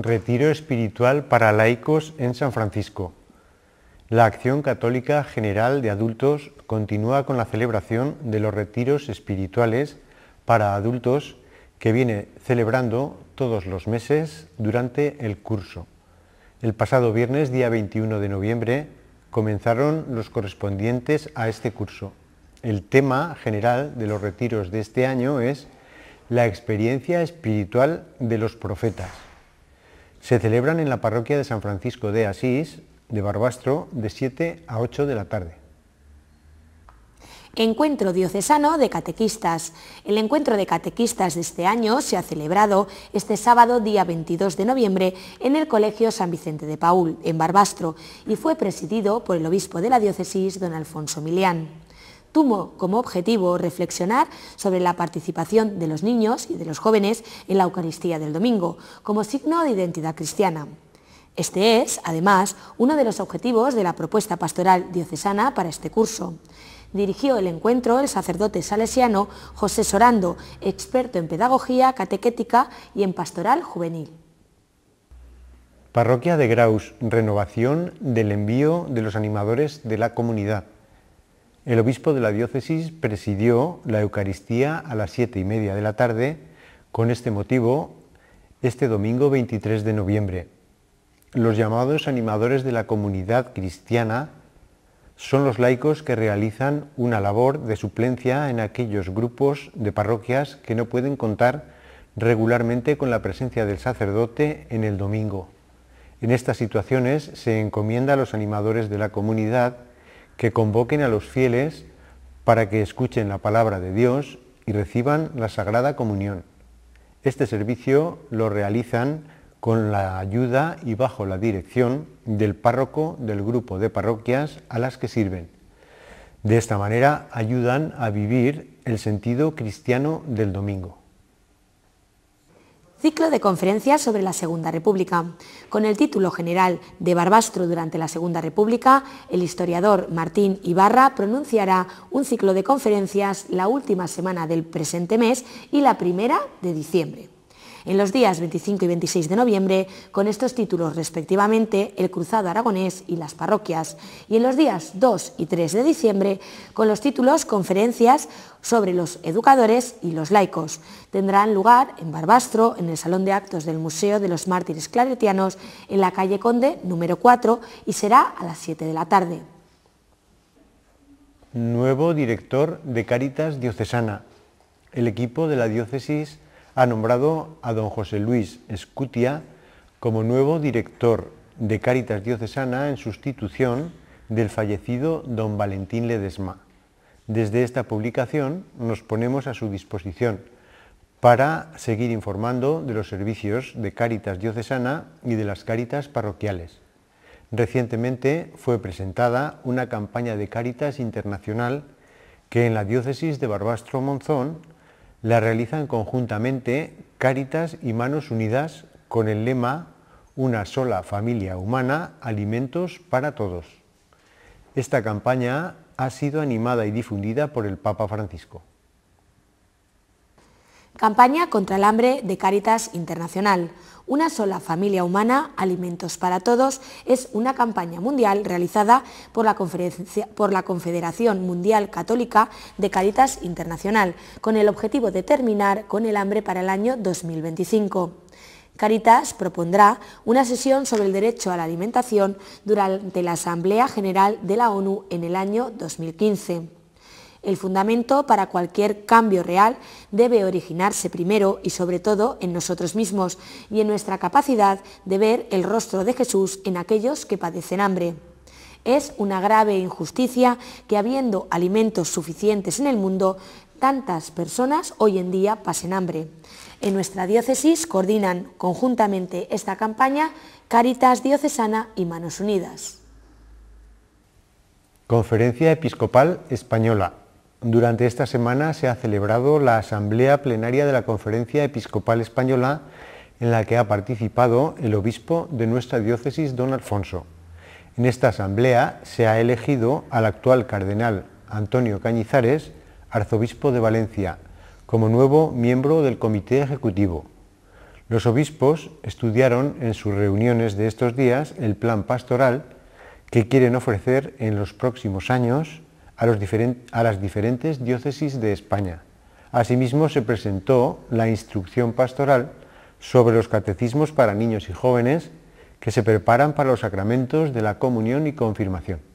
Retiro Espiritual para Laicos en San Francisco. La Acción Católica General de Adultos continúa con la celebración de los retiros espirituales para adultos que viene celebrando todos los meses durante el curso. El pasado viernes, día 21 de noviembre, comenzaron los correspondientes a este curso. El tema general de los retiros de este año es la experiencia espiritual de los profetas. Se celebran en la parroquia de San Francisco de Asís, de Barbastro, de 7 a 8 de la tarde. Encuentro diocesano de catequistas. El encuentro de catequistas de este año se ha celebrado este sábado día 22 de noviembre en el Colegio San Vicente de Paul, en Barbastro, y fue presidido por el obispo de la diócesis, don Alfonso Milián tuvo como objetivo reflexionar sobre la participación de los niños y de los jóvenes en la Eucaristía del domingo, como signo de identidad cristiana. Este es, además, uno de los objetivos de la propuesta pastoral diocesana para este curso. Dirigió el encuentro el sacerdote salesiano José Sorando, experto en pedagogía catequética y en pastoral juvenil. Parroquia de Graus, renovación del envío de los animadores de la comunidad. El obispo de la diócesis presidió la Eucaristía a las siete y media de la tarde con este motivo este domingo 23 de noviembre. Los llamados animadores de la comunidad cristiana son los laicos que realizan una labor de suplencia en aquellos grupos de parroquias que no pueden contar regularmente con la presencia del sacerdote en el domingo. En estas situaciones se encomienda a los animadores de la comunidad que convoquen a los fieles para que escuchen la palabra de Dios y reciban la Sagrada Comunión. Este servicio lo realizan con la ayuda y bajo la dirección del párroco del grupo de parroquias a las que sirven. De esta manera ayudan a vivir el sentido cristiano del domingo ciclo de conferencias sobre la Segunda República. Con el título general de Barbastro durante la Segunda República, el historiador Martín Ibarra pronunciará un ciclo de conferencias la última semana del presente mes y la primera de diciembre en los días 25 y 26 de noviembre con estos títulos respectivamente El Cruzado Aragonés y Las Parroquias y en los días 2 y 3 de diciembre con los títulos Conferencias sobre los educadores y los laicos. Tendrán lugar en Barbastro, en el Salón de Actos del Museo de los Mártires Claretianos, en la calle Conde número 4 y será a las 7 de la tarde. Nuevo director de Caritas Diocesana. El equipo de la diócesis ha nombrado a don José Luis Escutia como nuevo director de Cáritas Diocesana en sustitución del fallecido don Valentín Ledesma. Desde esta publicación nos ponemos a su disposición para seguir informando de los servicios de Cáritas Diocesana y de las Cáritas parroquiales. Recientemente fue presentada una campaña de Cáritas Internacional que en la diócesis de Barbastro Monzón la realizan conjuntamente Cáritas y Manos Unidas con el lema Una sola familia humana, alimentos para todos. Esta campaña ha sido animada y difundida por el Papa Francisco. Campaña contra el hambre de Cáritas Internacional, una sola familia humana, alimentos para todos, es una campaña mundial realizada por la, Confederación Mundial Católica de Caritas Internacional, con el objetivo de terminar con el hambre para el año 2025. Caritas propondrá una sesión sobre el derecho a la alimentación durante la Asamblea General de la ONU en el año 2015. El fundamento para cualquier cambio real debe originarse primero y sobre todo en nosotros mismos y en nuestra capacidad de ver el rostro de Jesús en aquellos que padecen hambre. Es una grave injusticia que habiendo alimentos suficientes en el mundo, tantas personas hoy en día pasen hambre. En nuestra diócesis coordinan conjuntamente esta campaña Caritas Diocesana y Manos Unidas. Conferencia Episcopal Española durante esta semana se ha celebrado la Asamblea Plenaria de la Conferencia Episcopal Española, en la que ha participado el obispo de nuestra diócesis, don Alfonso. En esta asamblea se ha elegido al actual cardenal Antonio Cañizares, arzobispo de Valencia, como nuevo miembro del Comité Ejecutivo. Los obispos estudiaron en sus reuniones de estos días el plan pastoral que quieren ofrecer en los próximos años a, las diferentes diócesis de España. Asimismo, se presentó la instrucción pastoral sobre los catecismos para niños y jóvenes que se preparan para los sacramentos de la comunión y confirmación.